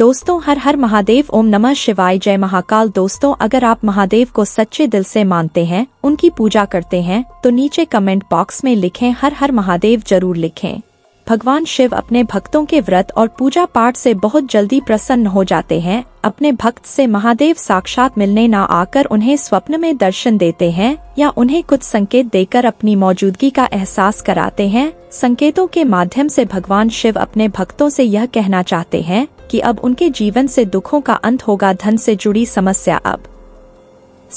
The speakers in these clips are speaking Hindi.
दोस्तों हर हर महादेव ओम नमः शिवाय जय महाकाल दोस्तों अगर आप महादेव को सच्चे दिल से मानते हैं उनकी पूजा करते हैं तो नीचे कमेंट बॉक्स में लिखें हर हर महादेव जरूर लिखें भगवान शिव अपने भक्तों के व्रत और पूजा पाठ से बहुत जल्दी प्रसन्न हो जाते हैं अपने भक्त से महादेव साक्षात मिलने न आकर उन्हें स्वप्न में दर्शन देते हैं या उन्हें कुछ संकेत देकर अपनी मौजूदगी का एहसास कराते हैं संकेतों के माध्यम से भगवान शिव अपने भक्तों से यह कहना चाहते हैं कि अब उनके जीवन से दुखों का अंत होगा धन से जुड़ी समस्या अब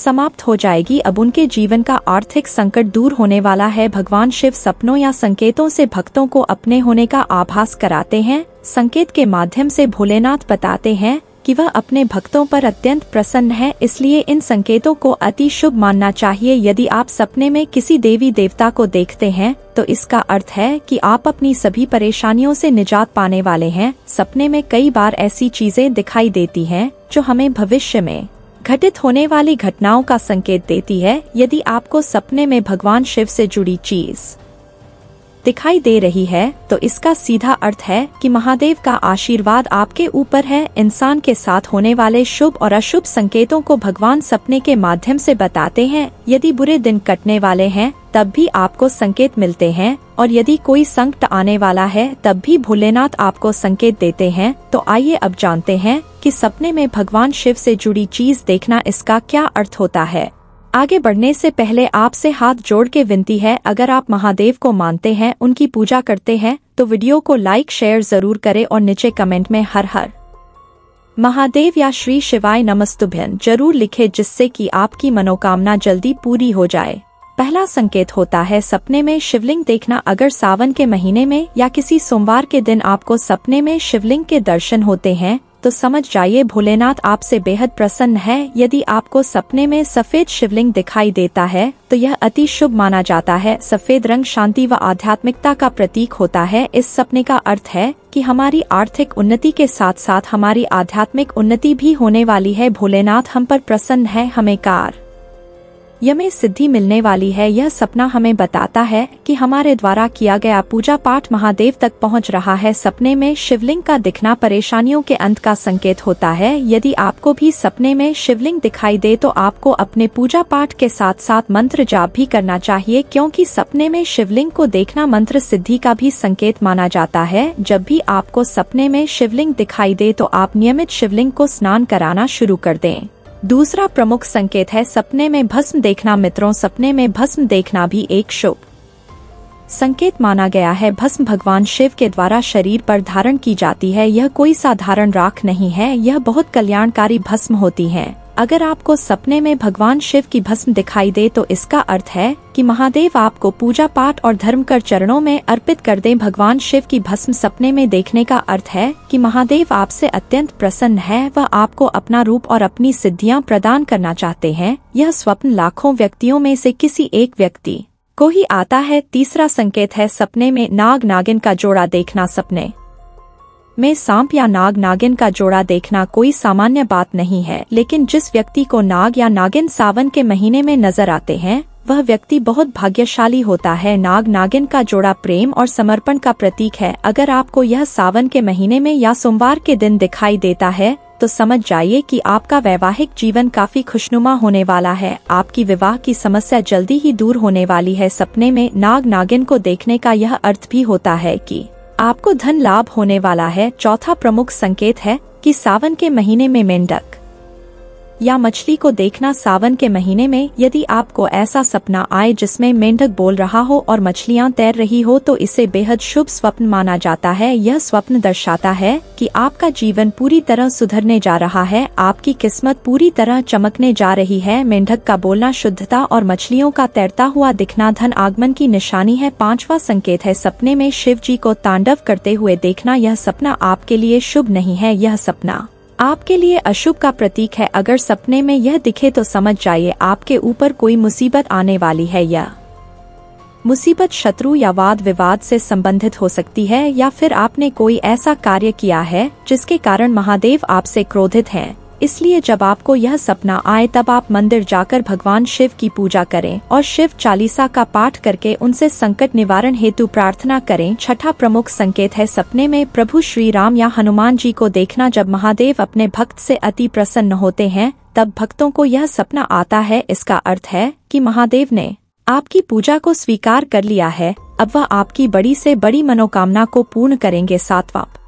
समाप्त हो जाएगी अब उनके जीवन का आर्थिक संकट दूर होने वाला है भगवान शिव सपनों या संकेतों से भक्तों को अपने होने का आभास कराते हैं संकेत के माध्यम से भोलेनाथ बताते हैं कि वह अपने भक्तों पर अत्यंत प्रसन्न है इसलिए इन संकेतों को अति शुभ मानना चाहिए यदि आप सपने में किसी देवी देवता को देखते हैं तो इसका अर्थ है कि आप अपनी सभी परेशानियों से निजात पाने वाले हैं सपने में कई बार ऐसी चीजें दिखाई देती हैं जो हमें भविष्य में घटित होने वाली घटनाओं का संकेत देती है यदि आपको सपने में भगवान शिव ऐसी जुड़ी चीज़ दिखाई दे रही है तो इसका सीधा अर्थ है कि महादेव का आशीर्वाद आपके ऊपर है इंसान के साथ होने वाले शुभ और अशुभ संकेतों को भगवान सपने के माध्यम से बताते हैं यदि बुरे दिन कटने वाले हैं तब भी आपको संकेत मिलते हैं और यदि कोई संकट आने वाला है तब भी भोलेनाथ आपको संकेत देते हैं तो आइए अब जानते हैं कि सपने में भगवान शिव से जुड़ी चीज देखना इसका क्या अर्थ होता है आगे बढ़ने से पहले आपसे हाथ जोड़ के विनती है अगर आप महादेव को मानते हैं उनकी पूजा करते हैं तो वीडियो को लाइक शेयर जरूर करें और नीचे कमेंट में हर हर महादेव या श्री शिवाय नमस्तुभ्यन जरूर लिखें जिससे कि आपकी मनोकामना जल्दी पूरी हो जाए पहला संकेत होता है सपने में शिवलिंग देखना अगर सावन के महीने में या किसी सोमवार के दिन आपको सपने में शिवलिंग के दर्शन होते हैं तो समझ जाइए भोलेनाथ आपसे बेहद प्रसन्न है यदि आपको सपने में सफेद शिवलिंग दिखाई देता है तो यह अति शुभ माना जाता है सफेद रंग शांति व आध्यात्मिकता का प्रतीक होता है इस सपने का अर्थ है कि हमारी आर्थिक उन्नति के साथ साथ हमारी आध्यात्मिक उन्नति भी होने वाली है भोलेनाथ हम पर प्रसन्न है हमें कार यमें सिद्धि मिलने वाली है यह सपना हमें बताता है कि हमारे द्वारा किया गया पूजा पाठ महादेव तक पहुंच रहा है सपने में शिवलिंग का दिखना परेशानियों के अंत का संकेत होता है यदि आपको भी सपने में शिवलिंग दिखाई दे तो आपको अपने पूजा पाठ के साथ साथ मंत्र जाप भी करना चाहिए क्योंकि सपने में शिवलिंग को देखना मंत्र सिद्धि का भी संकेत माना जाता है जब भी आपको सपने में शिवलिंग दिखाई दे तो आप नियमित शिवलिंग को स्नान कराना शुरू कर दें दूसरा प्रमुख संकेत है सपने में भस्म देखना मित्रों सपने में भस्म देखना भी एक शुभ संकेत माना गया है भस्म भगवान शिव के द्वारा शरीर पर धारण की जाती है यह कोई साधारण राख नहीं है यह बहुत कल्याणकारी भस्म होती है अगर आपको सपने में भगवान शिव की भस्म दिखाई दे तो इसका अर्थ है कि महादेव आपको पूजा पाठ और धर्म कर चरणों में अर्पित कर दे भगवान शिव की भस्म सपने में देखने का अर्थ है कि महादेव आपसे अत्यंत प्रसन्न है वह आपको अपना रूप और अपनी सिद्धियां प्रदान करना चाहते हैं यह स्वप्न लाखों व्यक्तियों में से किसी एक व्यक्ति को ही आता है तीसरा संकेत है सपने में नाग नागिन का जोड़ा देखना सपने में सांप या नाग नागिन का जोड़ा देखना कोई सामान्य बात नहीं है लेकिन जिस व्यक्ति को नाग या नागिन सावन के महीने में नजर आते हैं वह व्यक्ति बहुत भाग्यशाली होता है नाग नागिन का जोड़ा प्रेम और समर्पण का प्रतीक है अगर आपको यह सावन के महीने में या सोमवार के दिन दिखाई देता है तो समझ जाइए कि आपका वैवाहिक जीवन काफी खुशनुमा होने वाला है आपकी विवाह की समस्या जल्दी ही दूर होने वाली है सपने में नाग नागिन को देखने का यह अर्थ भी होता है की आपको धन लाभ होने वाला है चौथा प्रमुख संकेत है कि सावन के महीने में मेंढक या मछली को देखना सावन के महीने में यदि आपको ऐसा सपना आए जिसमें मेंढक बोल रहा हो और मछलियां तैर रही हो तो इसे बेहद शुभ स्वप्न माना जाता है यह स्वप्न दर्शाता है कि आपका जीवन पूरी तरह सुधरने जा रहा है आपकी किस्मत पूरी तरह चमकने जा रही है मेंढक का बोलना शुद्धता और मछलियों का तैरता हुआ दिखना धन आगमन की निशानी है पांचवा संकेत है सपने में शिव जी को तांडव करते हुए देखना यह सपना आपके लिए शुभ नहीं है यह सपना आपके लिए अशुभ का प्रतीक है अगर सपने में यह दिखे तो समझ जाइए आपके ऊपर कोई मुसीबत आने वाली है या मुसीबत शत्रु या वाद विवाद से संबंधित हो सकती है या फिर आपने कोई ऐसा कार्य किया है जिसके कारण महादेव आपसे क्रोधित हैं इसलिए जब आपको यह सपना आए तब आप मंदिर जाकर भगवान शिव की पूजा करें और शिव चालीसा का पाठ करके उनसे संकट निवारण हेतु प्रार्थना करें छठा प्रमुख संकेत है सपने में प्रभु श्री राम या हनुमान जी को देखना जब महादेव अपने भक्त से अति प्रसन्न होते हैं तब भक्तों को यह सपना आता है इसका अर्थ है कि महादेव ने आपकी पूजा को स्वीकार कर लिया है अब वह आपकी बड़ी से बड़ी मनोकामना को पूर्ण करेंगे सातवाप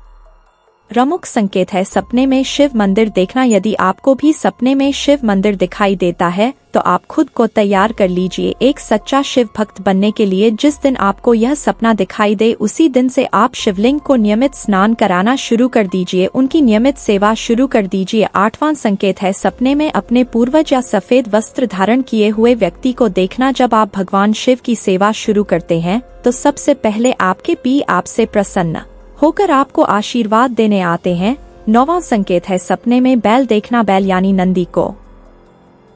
प्रमुख संकेत है सपने में शिव मंदिर देखना यदि आपको भी सपने में शिव मंदिर दिखाई देता है तो आप खुद को तैयार कर लीजिए एक सच्चा शिव भक्त बनने के लिए जिस दिन आपको यह सपना दिखाई दे उसी दिन से आप शिवलिंग को नियमित स्नान कराना शुरू कर दीजिए उनकी नियमित सेवा शुरू कर दीजिए आठवां संकेत है सपने में अपने पूर्वज या सफेद वस्त्र धारण किए हुए व्यक्ति को देखना जब आप भगवान शिव की सेवा शुरू करते हैं तो सबसे पहले आपके पी आपसे प्रसन्न होकर आपको आशीर्वाद देने आते हैं नौवा संकेत है सपने में बैल देखना बैल यानी नंदी को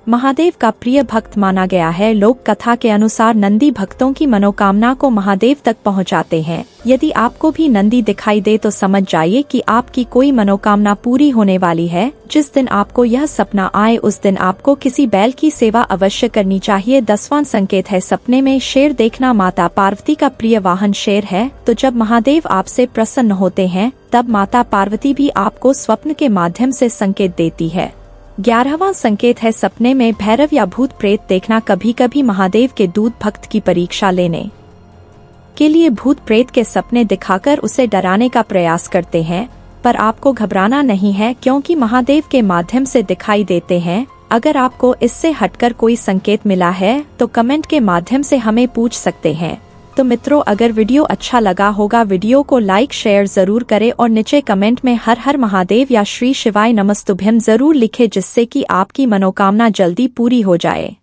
महादेव का प्रिय भक्त माना गया है लोक कथा के अनुसार नंदी भक्तों की मनोकामना को महादेव तक पहुंचाते हैं यदि आपको भी नंदी दिखाई दे तो समझ जाइए कि आपकी कोई मनोकामना पूरी होने वाली है जिस दिन आपको यह सपना आए उस दिन आपको किसी बैल की सेवा अवश्य करनी चाहिए दसवां संकेत है सपने में शेर देखना माता पार्वती का प्रिय वाहन शेर है तो जब महादेव आपसे प्रसन्न होते हैं तब माता पार्वती भी आपको स्वप्न के माध्यम ऐसी संकेत देती है ग्यारहवा संकेत है सपने में भैरव या भूत प्रेत देखना कभी कभी महादेव के दूध भक्त की परीक्षा लेने के लिए भूत प्रेत के सपने दिखाकर उसे डराने का प्रयास करते हैं पर आपको घबराना नहीं है क्योंकि महादेव के माध्यम से दिखाई देते हैं अगर आपको इससे हटकर कोई संकेत मिला है तो कमेंट के माध्यम से हमें पूछ सकते हैं तो मित्रों अगर वीडियो अच्छा लगा होगा वीडियो को लाइक शेयर जरूर करें और नीचे कमेंट में हर हर महादेव या श्री शिवाय नमस्तुभ्यम जरूर लिखें जिससे कि आपकी मनोकामना जल्दी पूरी हो जाए